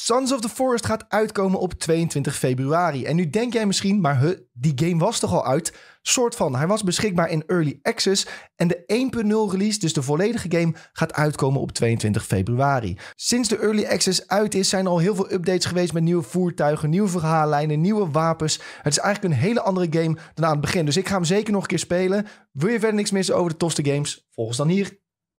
Sons of the Forest gaat uitkomen op 22 februari. En nu denk jij misschien, maar huh, die game was toch al uit? Soort van. Hij was beschikbaar in Early Access. En de 1.0 release, dus de volledige game, gaat uitkomen op 22 februari. Sinds de Early Access uit is, zijn er al heel veel updates geweest met nieuwe voertuigen, nieuwe verhaallijnen, nieuwe wapens. Het is eigenlijk een hele andere game dan aan het begin. Dus ik ga hem zeker nog een keer spelen. Wil je verder niks missen over de tofste games? Volg ons dan hier.